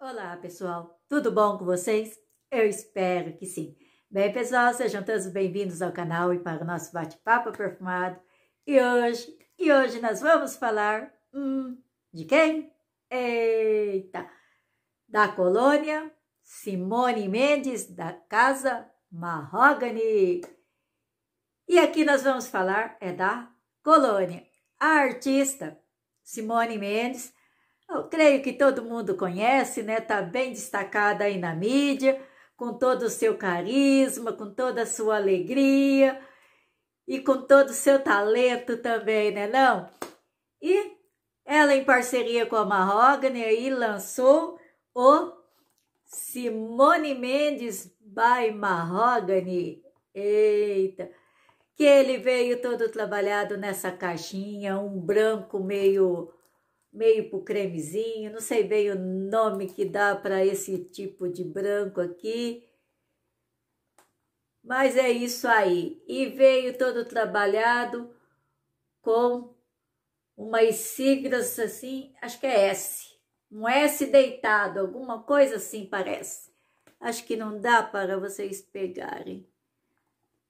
Olá, pessoal. Tudo bom com vocês? Eu espero que sim. Bem, pessoal, sejam todos bem-vindos ao canal e para o nosso bate-papo perfumado. E hoje, e hoje nós vamos falar hum, de quem? Eita! Da colônia Simone Mendes da Casa Mahogany. E aqui nós vamos falar é da colônia. A artista Simone Mendes eu creio que todo mundo conhece, né? Tá bem destacada aí na mídia, com todo o seu carisma, com toda a sua alegria e com todo o seu talento também, né não? E ela em parceria com a Mahogany aí lançou o Simone Mendes by Mahogany. Eita! Que ele veio todo trabalhado nessa caixinha, um branco meio meio pro cremezinho, não sei bem o nome que dá para esse tipo de branco aqui. Mas é isso aí. E veio todo trabalhado com umas siglas assim, acho que é S. Um S deitado, alguma coisa assim parece. Acho que não dá para vocês pegarem.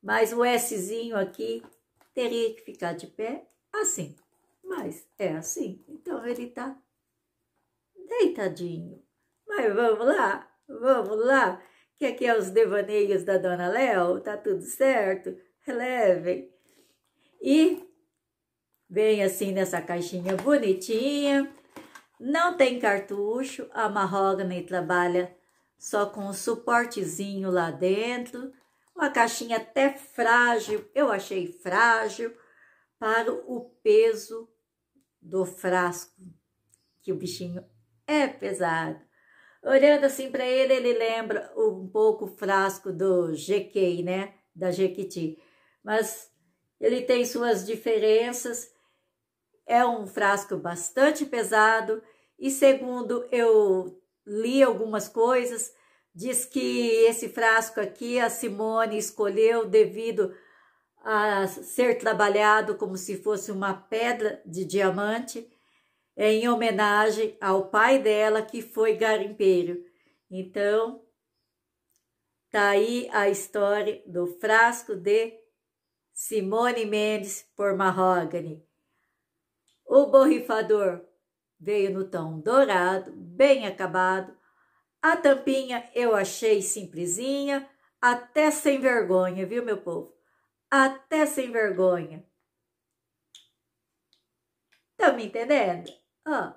Mas o Szinho aqui teria que ficar de pé assim. Mas é assim. Então ele está deitadinho. Mas vamos lá, vamos lá, que aqui é os devaneios da Dona Léo, tá tudo certo? Relevem. E vem assim nessa caixinha bonitinha. Não tem cartucho, a Mahogany trabalha só com um suportezinho lá dentro. Uma caixinha até frágil, eu achei frágil, para o peso do frasco, que o bichinho é pesado. Olhando assim para ele, ele lembra um pouco o frasco do GK, né? Da Jequiti. Mas ele tem suas diferenças. É um frasco bastante pesado e segundo eu li algumas coisas, diz que esse frasco aqui a Simone escolheu devido a ser trabalhado como se fosse uma pedra de diamante, é em homenagem ao pai dela que foi garimpeiro. Então, tá aí a história do frasco de Simone Mendes por Mahogany. O borrifador veio no tom dourado, bem acabado. A tampinha eu achei simplesinha, até sem vergonha, viu, meu povo? até sem vergonha. Tá me entendendo? Ó,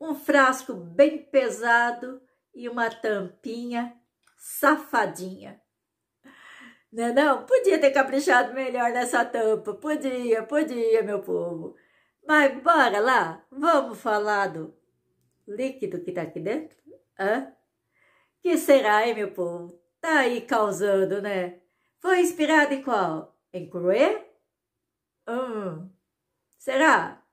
um frasco bem pesado e uma tampinha safadinha. Não, né, não, podia ter caprichado melhor nessa tampa, podia, podia, meu povo. Mas bora lá, vamos falar do líquido que tá aqui dentro? Hã? Que será, hein, meu povo? Tá aí causando, né? Foi inspirado em qual? Em Crué? Hum, será?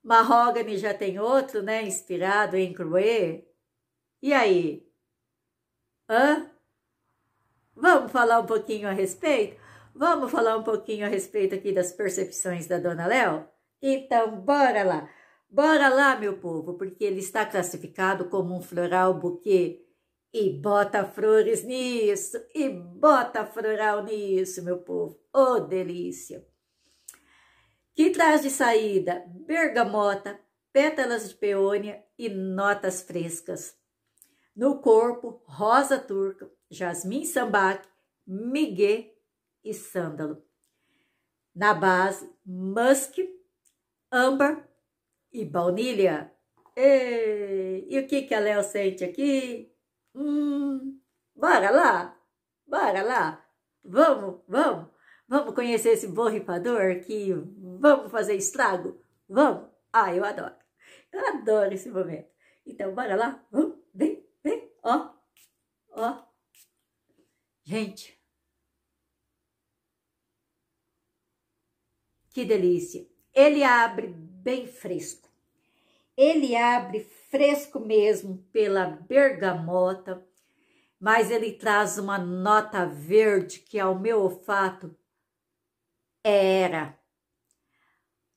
Mahogany já tem outro, né? Inspirado em Crué. E aí? Hã? Vamos falar um pouquinho a respeito? Vamos falar um pouquinho a respeito aqui das percepções da Dona Léo? Então, bora lá! Bora lá, meu povo, porque ele está classificado como um floral buquê e bota flores nisso, e bota floral nisso, meu povo. Ô, oh, delícia! Que traz de saída bergamota, pétalas de peônia e notas frescas. No corpo, rosa turca, jasmim sambaque, migué e sândalo. Na base, musk, âmbar e baunilha. E, e o que, que a Léo sente aqui? Hum, bora lá, bora lá, vamos, vamos, vamos conhecer esse borrifador que vamos fazer estrago, vamos. Ah, eu adoro, eu adoro esse momento. Então, bora lá, vamos, vem, vem, ó, ó. Gente, que delícia. Ele abre bem fresco. Ele abre fresco mesmo pela bergamota, mas ele traz uma nota verde que ao meu olfato era.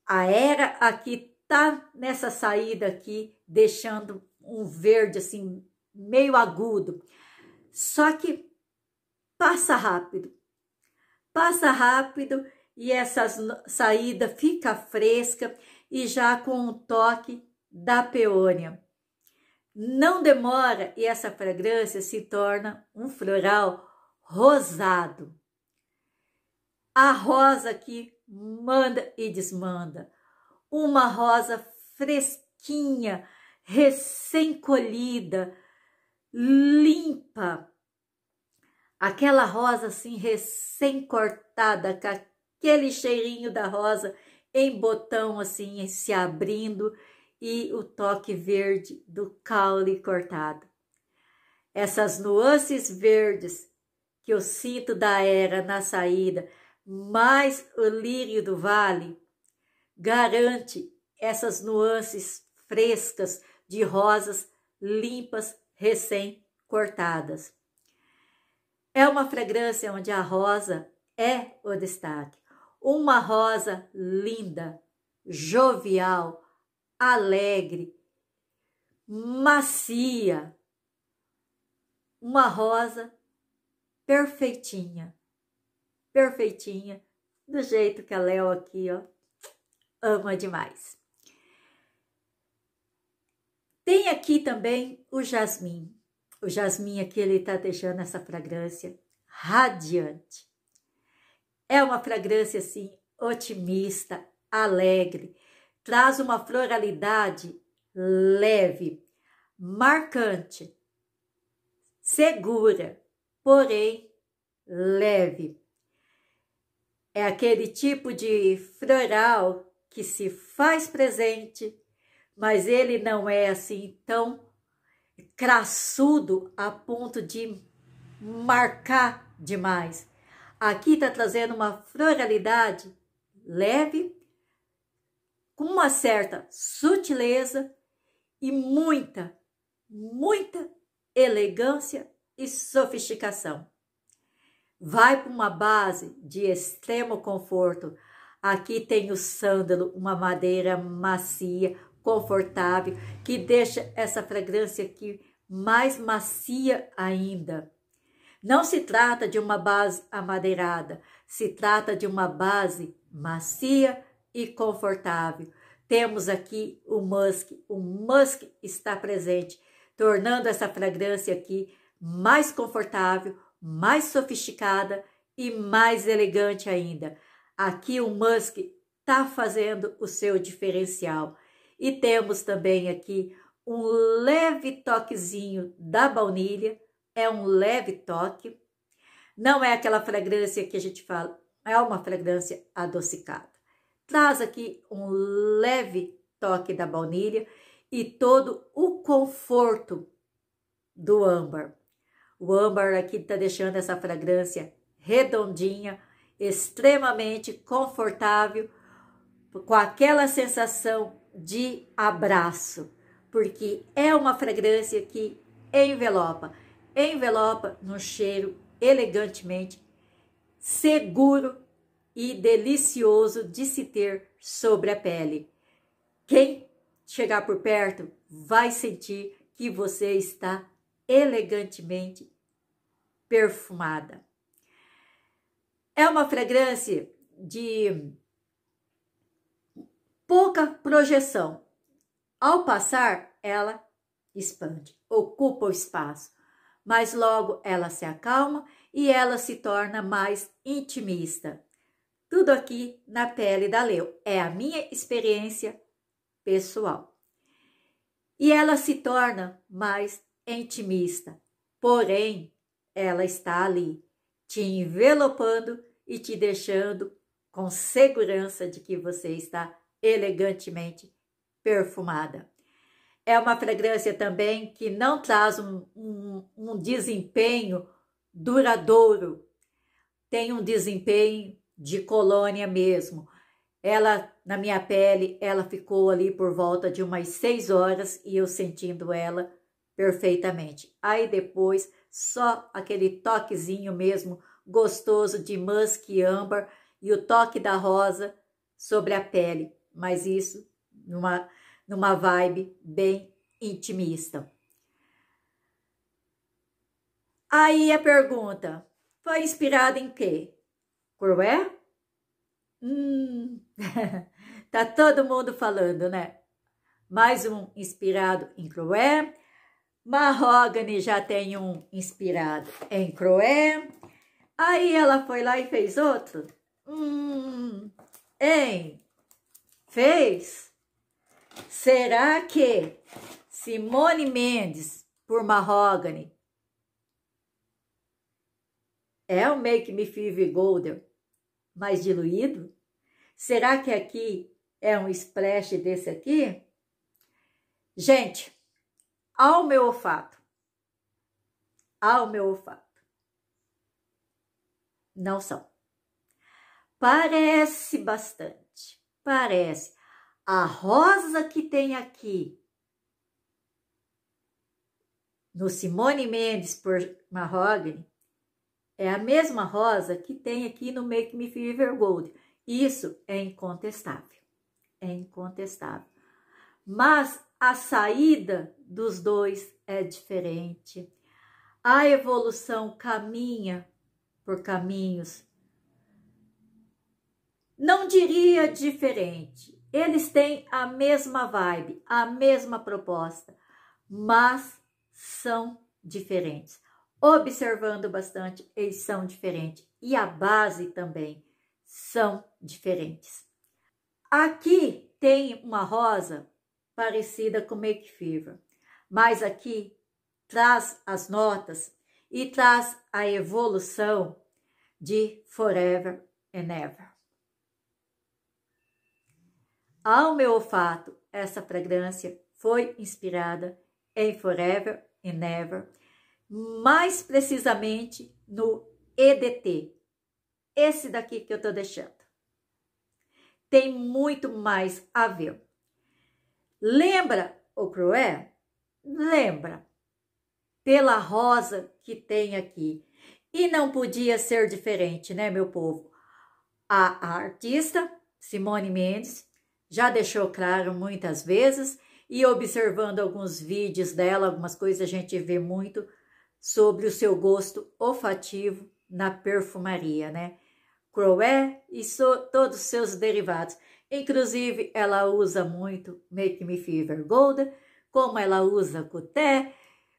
A era aqui tá nessa saída aqui, deixando um verde assim meio agudo. Só que passa rápido. Passa rápido e essa saída fica fresca e já com um toque da peônia. Não demora e essa fragrância se torna um floral rosado. A rosa que manda e desmanda, uma rosa fresquinha, recém-colhida, limpa. Aquela rosa assim recém-cortada, com aquele cheirinho da rosa em botão assim se abrindo e o toque verde do caule cortado. Essas nuances verdes que eu sinto da era na saída, mais o lírio do vale, garante essas nuances frescas de rosas limpas recém-cortadas. É uma fragrância onde a rosa é o destaque. Uma rosa linda, jovial, alegre, macia, uma rosa perfeitinha, perfeitinha, do jeito que a Léo aqui, ó, ama demais. Tem aqui também o jasmim. O jasmim aqui ele tá deixando essa fragrância radiante. É uma fragrância assim otimista, alegre traz uma floralidade leve, marcante, segura, porém leve. É aquele tipo de floral que se faz presente, mas ele não é assim tão crassudo a ponto de marcar demais. Aqui está trazendo uma floralidade leve, com uma certa sutileza e muita, muita elegância e sofisticação. Vai para uma base de extremo conforto. Aqui tem o sândalo, uma madeira macia, confortável, que deixa essa fragrância aqui mais macia ainda. Não se trata de uma base amadeirada, se trata de uma base macia, e confortável. Temos aqui o musk. O musk está presente, tornando essa fragrância aqui mais confortável, mais sofisticada e mais elegante ainda. Aqui o musk está fazendo o seu diferencial. E temos também aqui um leve toquezinho da baunilha, é um leve toque. Não é aquela fragrância que a gente fala, é uma fragrância adocicada traz aqui um leve toque da baunilha e todo o conforto do âmbar. O âmbar aqui está deixando essa fragrância redondinha, extremamente confortável, com aquela sensação de abraço, porque é uma fragrância que envelopa, envelopa no cheiro elegantemente, seguro e delicioso de se ter sobre a pele. Quem chegar por perto vai sentir que você está elegantemente perfumada. É uma fragrância de pouca projeção. Ao passar, ela expande, ocupa o espaço, mas logo ela se acalma e ela se torna mais intimista tudo aqui na pele da Leo. É a minha experiência pessoal. E ela se torna mais intimista, porém, ela está ali, te envelopando e te deixando com segurança de que você está elegantemente perfumada. É uma fragrância também que não traz um, um, um desempenho duradouro, tem um desempenho de colônia mesmo. Ela, na minha pele, ela ficou ali por volta de umas seis horas e eu sentindo ela perfeitamente. Aí depois, só aquele toquezinho mesmo gostoso de musk e âmbar e o toque da rosa sobre a pele, mas isso numa, numa vibe bem intimista. Aí a pergunta, foi inspirada em quê? Where? Hum, tá todo mundo falando, né? Mais um inspirado em Croé. Mahogany já tem um inspirado em Croé. Aí ela foi lá e fez outro. Hum, hein? Fez? Será que Simone Mendes por Mahogany é o Make Me Feel Golden? mais diluído? Será que aqui é um splash desse aqui? Gente, ao meu olfato, ao meu olfato, não são. Parece bastante, parece. A rosa que tem aqui no Simone Mendes por Mahogany é a mesma rosa que tem aqui no Make Me Fever Gold. Isso é incontestável. É incontestável. Mas a saída dos dois é diferente. A evolução caminha por caminhos. Não diria diferente. Eles têm a mesma vibe, a mesma proposta, mas são diferentes observando bastante, eles são diferentes. E a base também são diferentes. Aqui tem uma rosa parecida com Make Fever, mas aqui traz as notas e traz a evolução de Forever and Ever. Ao meu olfato, essa fragrância foi inspirada em Forever and Ever mais precisamente no EDT, esse daqui que eu tô deixando. Tem muito mais a ver. Lembra o Cruel? Lembra. Pela rosa que tem aqui. E não podia ser diferente, né, meu povo? a artista Simone Mendes já deixou claro muitas vezes e observando alguns vídeos dela, algumas coisas a gente vê muito sobre o seu gosto olfativo na perfumaria, né? Croé e so, todos os seus derivados. Inclusive, ela usa muito Make Me Fever Gold, como ela usa Cuté,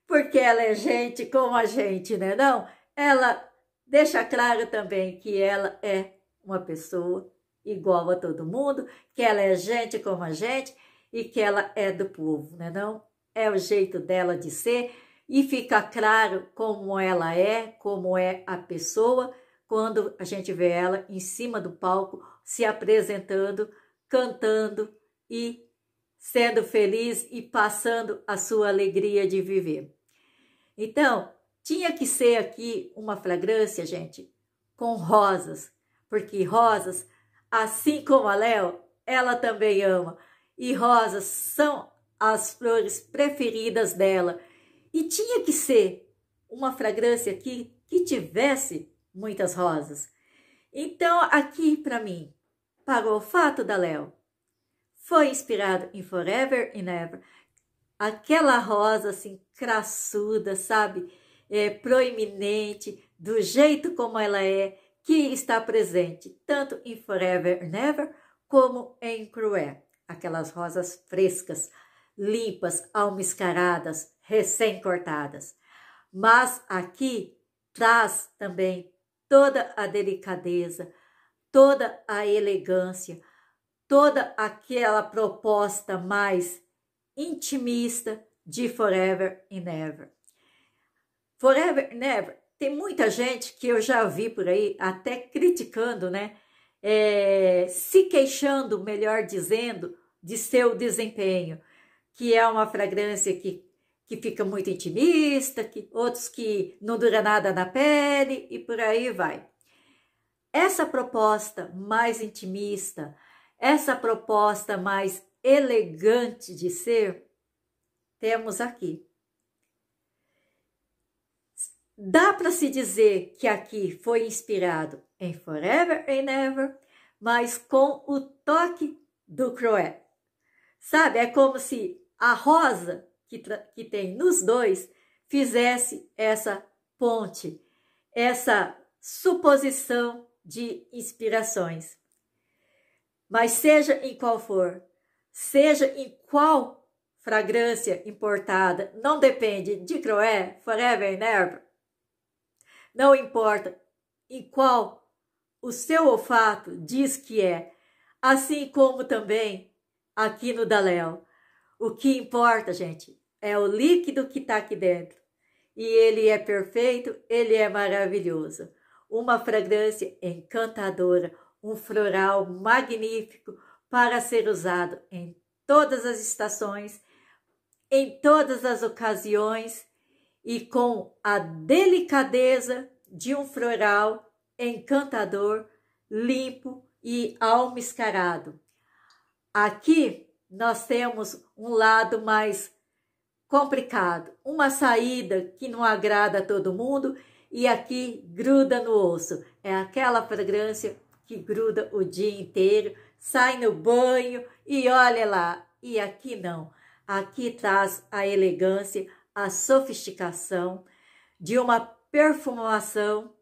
porque ela é gente como a gente, né? Não, ela deixa claro também que ela é uma pessoa igual a todo mundo, que ela é gente como a gente e que ela é do povo, né? Não é o jeito dela de ser, e fica claro como ela é, como é a pessoa, quando a gente vê ela em cima do palco se apresentando, cantando e sendo feliz e passando a sua alegria de viver. Então, tinha que ser aqui uma fragrância, gente, com rosas, porque rosas, assim como a Léo, ela também ama. E rosas são as flores preferidas dela. E tinha que ser uma fragrância aqui que tivesse muitas rosas. Então, aqui para mim, para o olfato da Léo, foi inspirado em Forever and Ever. Aquela rosa assim, crassuda, sabe? É, proeminente, do jeito como ela é, que está presente tanto em Forever and Ever como em Crué. Aquelas rosas frescas, limpas, almiscaradas, recém-cortadas. Mas aqui traz também toda a delicadeza, toda a elegância, toda aquela proposta mais intimista de Forever and Ever. Forever and Ever tem muita gente que eu já vi por aí até criticando, né? É, se queixando, melhor dizendo, de seu desempenho, que é uma fragrância que que fica muito intimista, que, outros que não dura nada na pele e por aí vai. Essa proposta mais intimista, essa proposta mais elegante de ser, temos aqui. Dá para se dizer que aqui foi inspirado em Forever and Ever, mas com o toque do Croé. Sabe, é como se a rosa que, que tem nos dois fizesse essa ponte, essa suposição de inspirações. Mas seja em qual for, seja em qual fragrância importada, não depende de Croé, Forever and Ever, não importa em qual o seu olfato diz que é, assim como também aqui no Daléo. O que importa, gente, é o líquido que está aqui dentro. E ele é perfeito, ele é maravilhoso. Uma fragrância encantadora, um floral magnífico para ser usado em todas as estações, em todas as ocasiões e com a delicadeza de um floral encantador, limpo e almiscarado. Aqui nós temos um lado mais complicado, uma saída que não agrada a todo mundo e aqui gruda no osso. É aquela fragrância que gruda o dia inteiro, sai no banho e olha lá. E aqui não. Aqui traz a elegância, a sofisticação de uma perfumação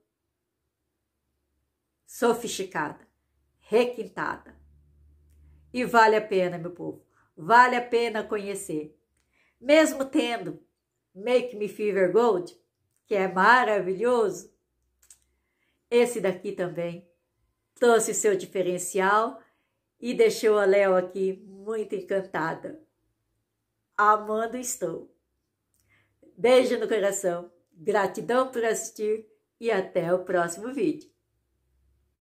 sofisticada, requintada. E vale a pena, meu povo, vale a pena conhecer. Mesmo tendo Make Me Fever Gold, que é maravilhoso, esse daqui também trouxe seu diferencial e deixou a Léo aqui muito encantada. Amando estou. Beijo no coração, gratidão por assistir e até o próximo vídeo.